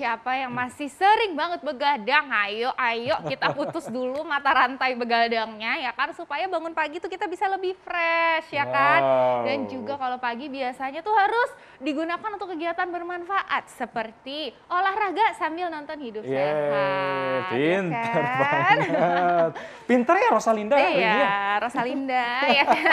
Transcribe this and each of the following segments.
siapa yang masih sering banget begadang, ayo ayo kita putus dulu mata rantai begadangnya ya kan supaya bangun pagi tuh kita bisa lebih fresh ya kan. Wow. Dan juga kalau pagi biasanya tuh harus digunakan untuk kegiatan bermanfaat seperti olahraga sambil nonton hidup Yeay, sehat. Pinter ya kan? banget. Pinter ya Rosalinda. Ya? Iya, Rosalinda ya kan?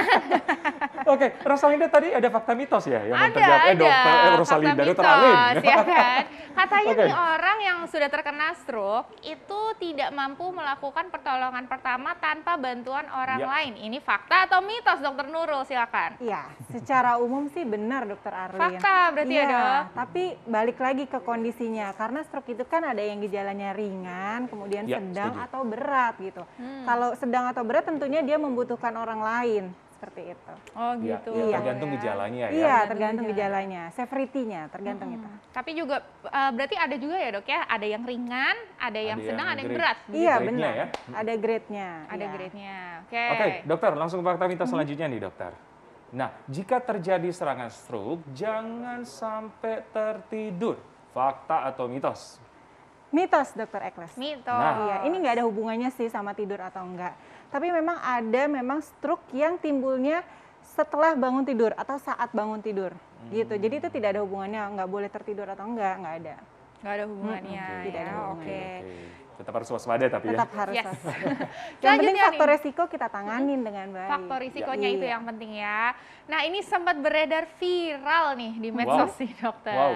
Oke, okay, Rosalinda tadi ada fakta mitos ya yang ada, Ada, Eh, ada. dokter eh, Rosalinda, dokter Alin. Ya kan? Katanya okay. nih orang yang sudah terkena stroke itu tidak mampu melakukan pertolongan pertama tanpa bantuan orang ya. lain. Ini fakta atau mitos, Dokter Nurul? Silakan. Iya, secara umum sih benar, Dokter Arlin. Fakta berarti ya, ada. Iya, tapi balik lagi ke kondisinya, karena stroke itu kan ada yang gejalanya ringan, kemudian ya, sedang setuju. atau berat gitu. Hmm. Kalau sedang atau berat tentunya dia membutuhkan orang lain seperti itu. Oh iya, gitu. Ya, ya, tergantung gejalanya ya. Iya, tergantung gejalanya, severity-nya tergantung hmm. itu. Tapi juga uh, berarti ada juga ya, Dok ya, ada yang ringan, ada yang ada sedang, yang ada yang berat. Iya, benar. Ya. Ada grade-nya. Ada ya. grade-nya. Oke. Okay. Oke, okay, Dokter, langsung fakta minta mm-hmm. selanjutnya nih, Dokter. Nah, jika terjadi serangan stroke, jangan sampai tertidur. Fakta atau mitos? Mitos, Dokter Ekles. Mitos. Nah. Iya, ini nggak ada hubungannya sih sama tidur atau enggak tapi memang ada memang stroke yang timbulnya setelah bangun tidur atau saat bangun tidur hmm. gitu. Jadi itu tidak ada hubungannya, nggak boleh tertidur atau enggak, nggak ada. Nggak ada hubungannya. Hmm, Tidak ya, ada hubungannya. Oke. Okay. okay. Tetap harus waspada tapi ya. Tetap ya. harus yes. waspada. yang penting faktor nih. resiko kita tanganin hmm. dengan baik. Faktor risikonya ya. itu yang penting ya. Nah ini sempat beredar viral nih di medsos wow. dokter. Wow.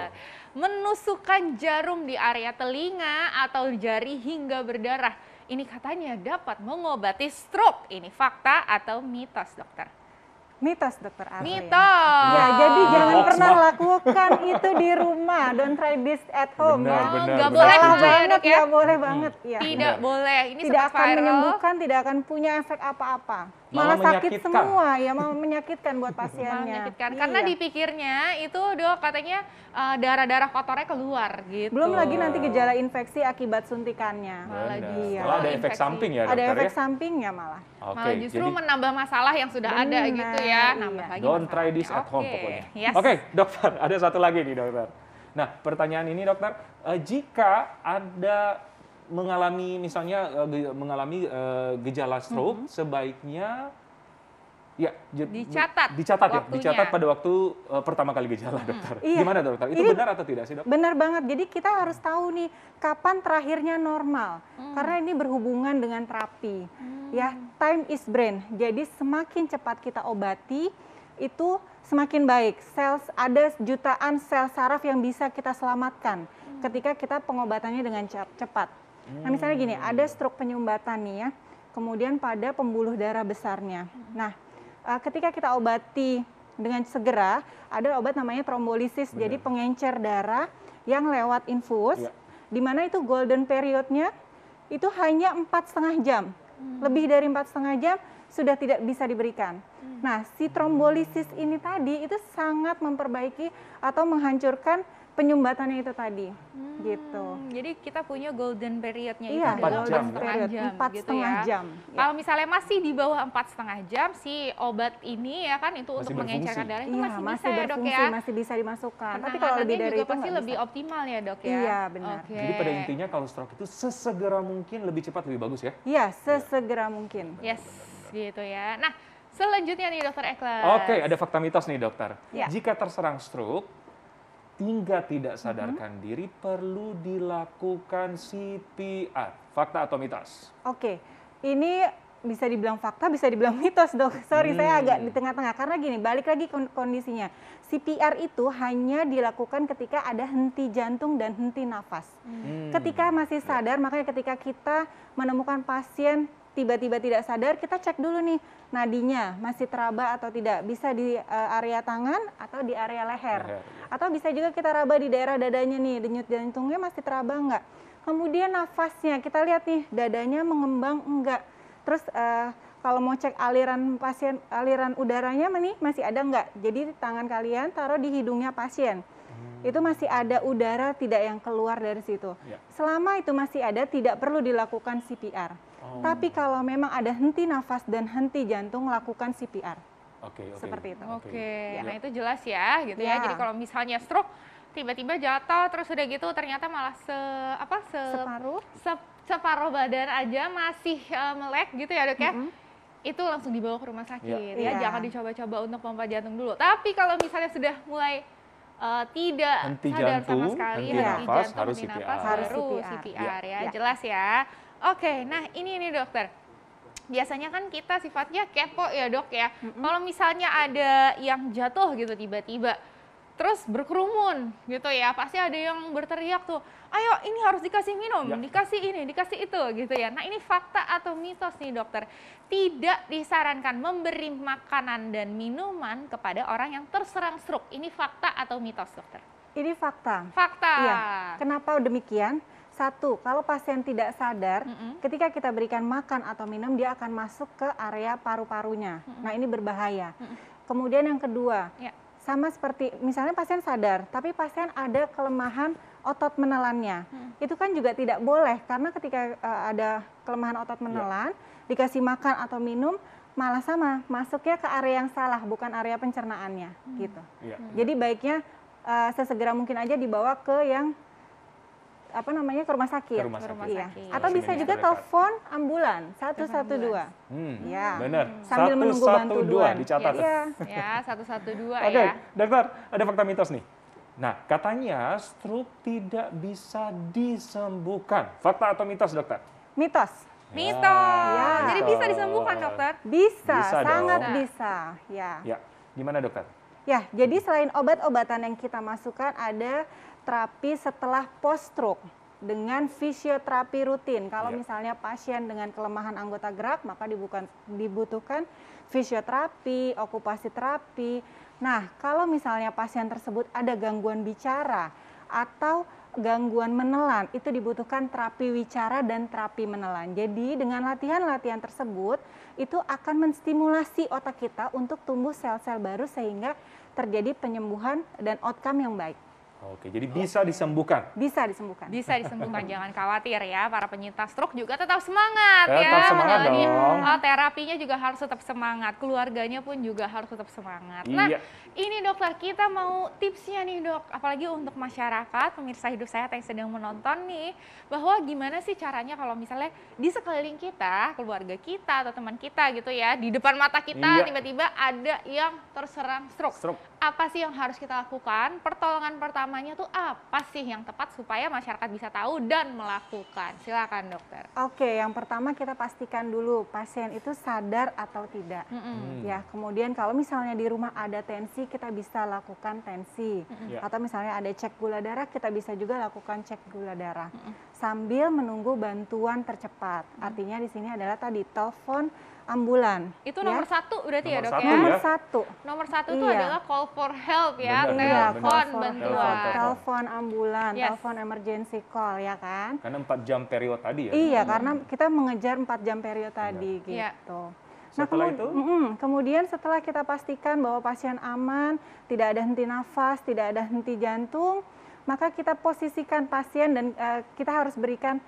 Menusukkan jarum di area telinga atau jari hingga berdarah ini katanya dapat mengobati stroke. Ini fakta atau mitos, dokter? Mitos, dokter Arlin. Mitos. Ya, jadi jangan oh, pernah smart. lakukan itu di rumah. Don't try this at home. Benar, ya. benar, Gak benar. boleh Salah ya, banget, ya. Gak boleh banget. Hmm. Ya. Tidak benar. boleh. Ini tidak akan viral. menyembuhkan, tidak akan punya efek apa-apa malah, sakit semua ya malah menyakitkan buat pasiennya malah menyakitkan iya. karena dipikirnya itu dok katanya uh, darah-darah kotornya keluar gitu belum lagi nanti gejala infeksi akibat suntikannya malah iya. Ya, ada infeksi. efek samping ya dokter ada efek ya? sampingnya malah okay, malah justru jadi, menambah masalah yang sudah benar, ada gitu ya iya. nambah iya. lagi don't try this at home okay. pokoknya yes. oke okay, dokter ada satu lagi nih dokter nah pertanyaan ini dokter eh, jika ada mengalami misalnya eh, mengalami eh, gejala stroke mm -hmm. sebaiknya ya dicatat dicatat ya, waktunya. ya dicatat pada waktu eh, pertama kali gejala mm dokter. Iya. Gimana dokter? Itu Ini benar atau tidak sih dokter Benar banget. Jadi kita harus tahu nih kapan terakhirnya normal mm. karena ini berhubungan dengan terapi. Hmm. Ya, time is brain. Jadi semakin cepat kita obati itu semakin baik. Sel ada jutaan sel saraf yang bisa kita selamatkan mm. ketika kita pengobatannya dengan cepat. Nah misalnya gini, ada stroke penyumbatan nih ya, kemudian pada pembuluh darah besarnya. Nah eh, ketika kita obati dengan segera, ada obat namanya trombolisis, Benar. jadi pengencer darah yang lewat infus, ya. di mana itu golden periodnya itu hanya empat setengah jam, hmm. lebih dari empat setengah jam sudah tidak bisa diberikan. Hmm. Nah, si trombolisis ini tadi itu sangat memperbaiki atau menghancurkan penyumbatannya itu tadi hmm, gitu. Jadi kita punya golden periodnya iya, itu adalah period, jam, gitu empat gitu setengah ya. jam. Ya. Kalau misalnya masih di bawah empat setengah jam si obat ini ya kan itu masih untuk mengencerkan darah itu iya, masih, masih bisa ya dok ya. Masih bisa dimasukkan. Tapi kalau lebih dari juga itu pasti lebih bisa. optimal ya dok ya. Iya benar. Okay. Jadi pada intinya kalau stroke itu sesegera mungkin lebih cepat lebih bagus ya. Iya sesegera ya. mungkin. Yes gitu ya. Nah Selanjutnya nih dokter Eklas. Oke, ada fakta mitos nih dokter. Ya. Jika terserang stroke, hingga tidak mm-hmm. sadarkan mm -hmm. diri perlu dilakukan CPR. Fakta atau mitos? Oke, ini bisa dibilang fakta, bisa dibilang mitos dok. Sorry, hmm. saya agak di tengah-tengah. Karena gini, balik lagi kondisinya. CPR itu hanya dilakukan ketika ada henti jantung dan henti nafas. Hmm. Ketika masih sadar, makanya ketika kita menemukan pasien tiba-tiba tidak sadar kita cek dulu nih nadinya masih teraba atau tidak bisa di uh, area tangan atau di area leher. Iya. atau bisa juga kita raba di daerah dadanya nih denyut jantungnya masih teraba enggak kemudian nafasnya kita lihat nih dadanya mengembang enggak terus uh, kalau mau cek aliran pasien aliran udaranya nih masih ada enggak jadi tangan kalian taruh di hidungnya pasien hmm. itu masih ada udara tidak yang keluar dari situ. Ya. Selama itu masih ada, tidak perlu dilakukan CPR. Oh. Tapi kalau memang ada henti nafas dan henti jantung, lakukan CPR. Oke, okay, okay. seperti itu. Oke, okay. ya. nah itu jelas ya, gitu ya. ya. Jadi kalau misalnya stroke tiba-tiba jatuh terus sudah gitu ternyata malah se apa se, separuh se, separuh badan aja masih uh, melek gitu ya dok ya. Mm -hmm. Itu langsung dibawa ke rumah sakit yeah. ya. Yeah. Jangan dicoba-coba untuk pompa jantung dulu. Tapi kalau misalnya sudah mulai uh, tidak henti sama sekali henti, henti jantung, harus CPR. harus CPR, harus CPR ya. Iya. Jelas ya. Oke, nah ini nih dokter. Biasanya kan kita sifatnya kepo ya dok ya. Mm-hmm. Kalau misalnya ada yang jatuh gitu tiba-tiba, terus berkerumun gitu ya, pasti ada yang berteriak tuh, ayo ini harus dikasih minum, ya. dikasih ini, dikasih itu gitu ya. Nah ini fakta atau mitos nih dokter, tidak disarankan memberi makanan dan minuman kepada orang yang terserang stroke. Ini fakta atau mitos dokter? Ini fakta. Fakta. Iya. Kenapa demikian? Satu, kalau pasien tidak sadar, mm -hmm. ketika kita berikan makan atau minum, dia akan masuk ke area paru-parunya. Mm -hmm. Nah, ini berbahaya. Mm -hmm. Kemudian yang kedua, yeah. sama seperti misalnya pasien sadar, tapi pasien ada kelemahan otot menelannya. Mm -hmm. Itu kan juga tidak boleh, karena ketika uh, ada kelemahan otot ya. menelan, yeah. dikasih makan atau minum, malah sama, masuknya ke area yang salah, bukan area pencernaannya. Mm -hmm. gitu. Yeah. Mm. Jadi baiknya uh, sesegera mungkin aja dibawa ke yang apa namanya ke rumah sakit. Ke rumah sakit. Rumah iya. sakit. Atau bisa juga telepon ambulan 112. Hmm. Iya. hmm. Iya. Ya. Benar. Sambil menunggu bantuan. Dicatat. ya Ya, 112 ya. Oke, okay. dokter, ada fakta mitos nih. Nah, katanya stroke tidak bisa disembuhkan. Fakta atau mitos, dokter? Mitos. Ah, mitos. Ya. Jadi bisa disembuhkan, dokter? Bisa, bisa sangat dong. bisa. Ya. Ya, gimana, dokter? Ya, jadi selain obat-obatan yang kita masukkan ada terapi setelah post stroke dengan fisioterapi rutin. Kalau yeah. misalnya pasien dengan kelemahan anggota gerak, maka dibutuhkan, dibutuhkan fisioterapi, okupasi terapi. Nah, kalau misalnya pasien tersebut ada gangguan bicara atau gangguan menelan, itu dibutuhkan terapi wicara dan terapi menelan. Jadi, dengan latihan-latihan tersebut, itu akan menstimulasi otak kita untuk tumbuh sel-sel baru sehingga terjadi penyembuhan dan outcome yang baik. Oke, jadi bisa disembuhkan. Bisa disembuhkan. Bisa disembuhkan, jangan khawatir ya. Para penyintas stroke juga tetap semangat tetap ya. Tetap semangat Menjalani dong. Oh, terapinya juga harus tetap semangat. Keluarganya pun juga harus tetap semangat. Nah, iya. Nah, ini dokter kita mau tipsnya nih dok. Apalagi untuk masyarakat, pemirsa hidup saya yang sedang menonton nih. Bahwa gimana sih caranya kalau misalnya di sekeliling kita, keluarga kita atau teman kita gitu ya. Di depan mata kita iya. tiba-tiba iya. ada yang terserang stroke. stroke apa sih yang harus kita lakukan? Pertolongan pertamanya tuh apa sih yang tepat supaya masyarakat bisa tahu dan melakukan? Silakan dokter. Oke, yang pertama kita pastikan dulu pasien itu sadar atau tidak. Mm -hmm. Ya, kemudian kalau misalnya di rumah ada tensi, kita bisa lakukan tensi. Mm -hmm. Atau misalnya ada cek gula darah, kita bisa juga lakukan cek gula darah. Mm -hmm sambil menunggu bantuan tercepat. Hmm. Artinya di sini adalah tadi telepon ambulan. Itu nomor ya? satu berarti ya, nomor ya dok satu, ya? Nomor ya? satu. Nomor satu itu iya. adalah call for help ya, bener, telepon bantuan. Telepon ambulan, yes. telepon emergency call ya kan? Karena 4 jam period tadi ya? Iya, hmm. karena kita mengejar 4 jam period tadi iya. gitu. Nah, setelah itu? -mm, kemudian setelah kita pastikan bahwa pasien aman, tidak ada henti nafas, tidak ada henti jantung, maka kita posisikan pasien dan uh, kita harus berikan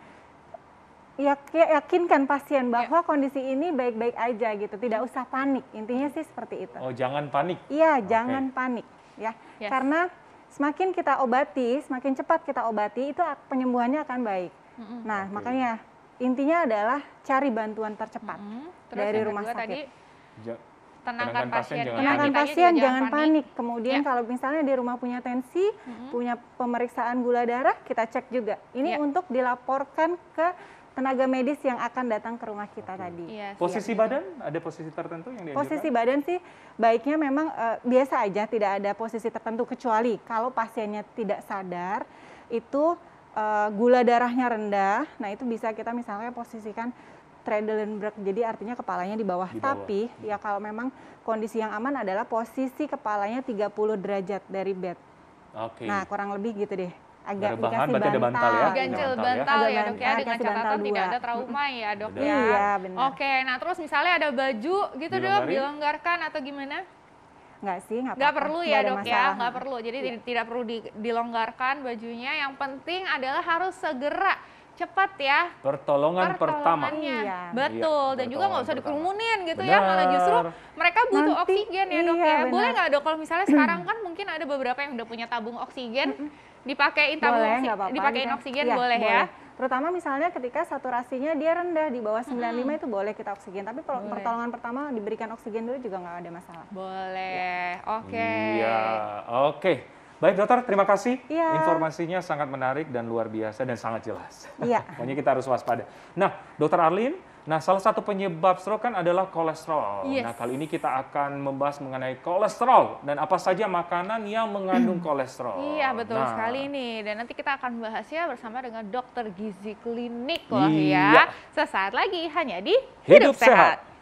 yakinkan pasien ya. bahwa ya. kondisi ini baik-baik aja gitu, tidak hmm. usah panik. Intinya sih seperti itu. Oh, jangan panik. Iya, okay. jangan panik ya. Yes. Karena semakin kita obati, semakin cepat kita obati itu penyembuhannya akan baik. Mm -hmm. Nah, okay. makanya intinya adalah cari bantuan tercepat mm -hmm. Terus dari rumah sakit. Tadi tenangkan pasien, pasien tenangkan pasien jangan panik. panik. Ya. Kemudian ya. kalau misalnya di rumah punya tensi, hmm. punya pemeriksaan gula darah, kita cek juga. Ini ya. untuk dilaporkan ke tenaga medis yang akan datang ke rumah kita tadi. Iya, posisi ya. badan ada posisi tertentu yang dianjurkan? Posisi badan sih baiknya memang uh, biasa aja, tidak ada posisi tertentu kecuali kalau pasiennya tidak sadar itu uh, gula darahnya rendah. Nah, itu bisa kita misalnya posisikan Trendelenburg. Jadi artinya kepalanya di bawah. di bawah. Tapi ya kalau memang kondisi yang aman adalah posisi kepalanya 30 derajat dari bed. Oke. Okay. Nah, kurang lebih gitu deh agak bahan, dikasih bantal, bantal ya. Ganjil bantal, bantal ya, ya dok ya, dengan catatan tidak ada trauma ya dok ya. Iya benar. Oke, nah terus misalnya ada baju gitu dok, dilonggarkan atau gimana? Enggak sih, enggak, ya, ya, nggak perlu ya enggak dok ya, enggak perlu. Jadi ya. tidak perlu dilonggarkan bajunya. Yang penting adalah harus segera cepat ya pertolongan pertama iya. betul iya, dan juga nggak usah dikerumunin gitu Benar. ya malah justru mereka butuh Nanti, oksigen ya dok ya. iya, ya boleh nggak dok kalau misalnya sekarang kan mungkin ada beberapa yang udah punya tabung oksigen dipakein tabung boleh, oksigen, apa -apa, dipakein kan? oksigen ya, boleh ya boleh terutama misalnya ketika saturasinya dia rendah di bawah 95 hmm. itu boleh kita oksigen tapi kalau pertolongan pertama diberikan oksigen dulu juga nggak ada masalah boleh oke okay. iya oke iya. okay. Baik dokter, terima kasih. Ya. Informasinya sangat menarik dan luar biasa dan sangat jelas. Iya. Makanya kita harus waspada. Nah, dokter Arlin, nah salah satu penyebab stroke kan adalah kolesterol. Yes. Nah, kali ini kita akan membahas mengenai kolesterol dan apa saja makanan yang mengandung kolesterol. Iya, betul nah. sekali nih. Dan nanti kita akan membahasnya bersama dengan dokter gizi klinik loh iya. ya. Sesaat lagi hanya di Hidup, Hidup Sehat. Sehat.